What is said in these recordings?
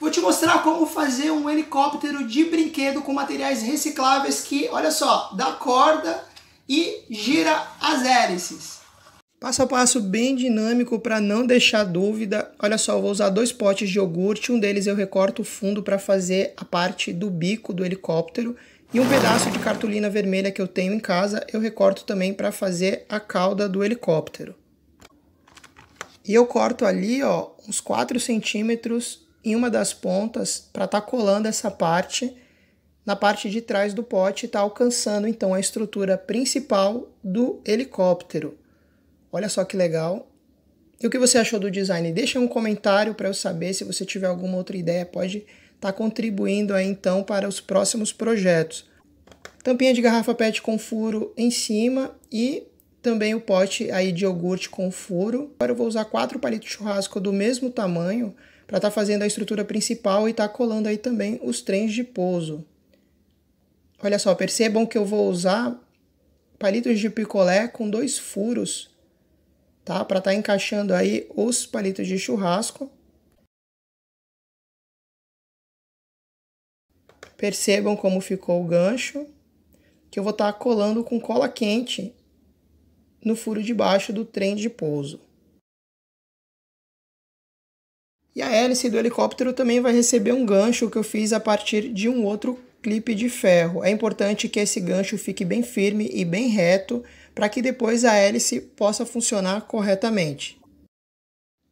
Vou te mostrar como fazer um helicóptero de brinquedo com materiais recicláveis que, olha só, dá corda e gira as hélices. Passo a passo bem dinâmico para não deixar dúvida. Olha só, vou usar dois potes de iogurte, um deles eu recorto o fundo para fazer a parte do bico do helicóptero e um pedaço de cartolina vermelha que eu tenho em casa, eu recorto também para fazer a cauda do helicóptero. E eu corto ali, ó, uns 4 centímetros em uma das pontas para estar tá colando essa parte na parte de trás do pote e está alcançando então a estrutura principal do helicóptero. Olha só que legal. E o que você achou do design? Deixa um comentário para eu saber se você tiver alguma outra ideia, pode estar tá contribuindo aí então para os próximos projetos. Tampinha de garrafa PET com furo em cima e também o pote aí de iogurte com furo. Agora eu vou usar quatro palitos de churrasco do mesmo tamanho para estar tá fazendo a estrutura principal e estar tá colando aí também os trens de pouso. Olha só, percebam que eu vou usar palitos de picolé com dois furos, tá? Para estar tá encaixando aí os palitos de churrasco. Percebam como ficou o gancho, que eu vou estar tá colando com cola quente no furo de baixo do trem de pouso. E a hélice do helicóptero também vai receber um gancho que eu fiz a partir de um outro clipe de ferro. É importante que esse gancho fique bem firme e bem reto para que depois a hélice possa funcionar corretamente.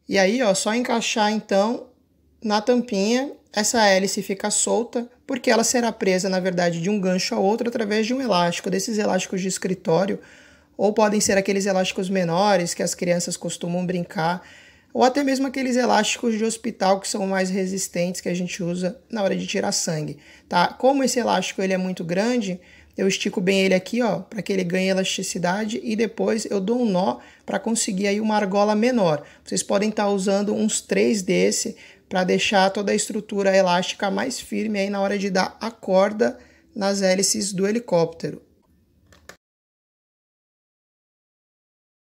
E aí, ó, só encaixar então na tampinha, essa hélice fica solta, porque ela será presa, na verdade, de um gancho a outro através de um elástico, desses elásticos de escritório, ou podem ser aqueles elásticos menores que as crianças costumam brincar ou até mesmo aqueles elásticos de hospital que são mais resistentes que a gente usa na hora de tirar sangue, tá? Como esse elástico ele é muito grande, eu estico bem ele aqui, ó, para que ele ganhe elasticidade e depois eu dou um nó para conseguir aí uma argola menor. Vocês podem estar tá usando uns três desse para deixar toda a estrutura elástica mais firme aí na hora de dar a corda nas hélices do helicóptero.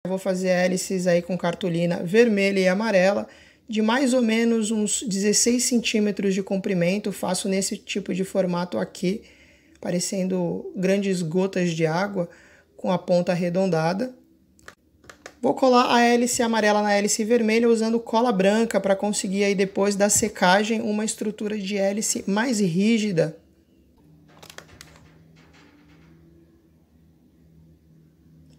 Eu vou fazer hélices aí com cartolina vermelha e amarela de mais ou menos uns 16 centímetros de comprimento. Faço nesse tipo de formato aqui, parecendo grandes gotas de água com a ponta arredondada. Vou colar a hélice amarela na hélice vermelha usando cola branca para conseguir aí depois da secagem uma estrutura de hélice mais rígida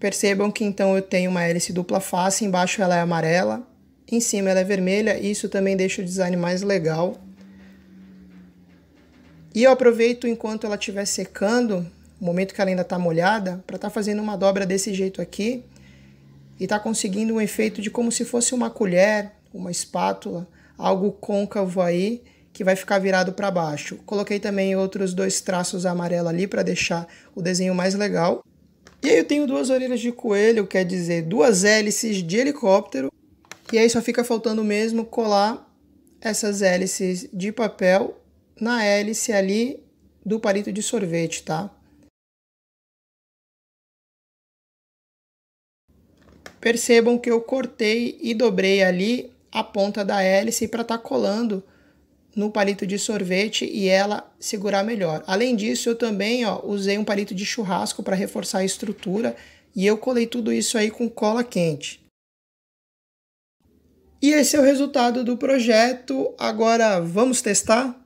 Percebam que então eu tenho uma hélice dupla face, embaixo ela é amarela, em cima ela é vermelha, isso também deixa o design mais legal. E eu aproveito enquanto ela estiver secando, o momento que ela ainda está molhada, para estar tá fazendo uma dobra desse jeito aqui, e está conseguindo um efeito de como se fosse uma colher, uma espátula, algo côncavo aí, que vai ficar virado para baixo. Coloquei também outros dois traços amarelo ali para deixar o desenho mais legal. E aí eu tenho duas orelhas de coelho, quer dizer, duas hélices de helicóptero. E aí só fica faltando mesmo colar essas hélices de papel na hélice ali do palito de sorvete, tá? Percebam que eu cortei e dobrei ali a ponta da hélice para estar tá colando no palito de sorvete e ela segurar melhor. Além disso, eu também ó, usei um palito de churrasco para reforçar a estrutura e eu colei tudo isso aí com cola quente. E esse é o resultado do projeto. Agora vamos testar?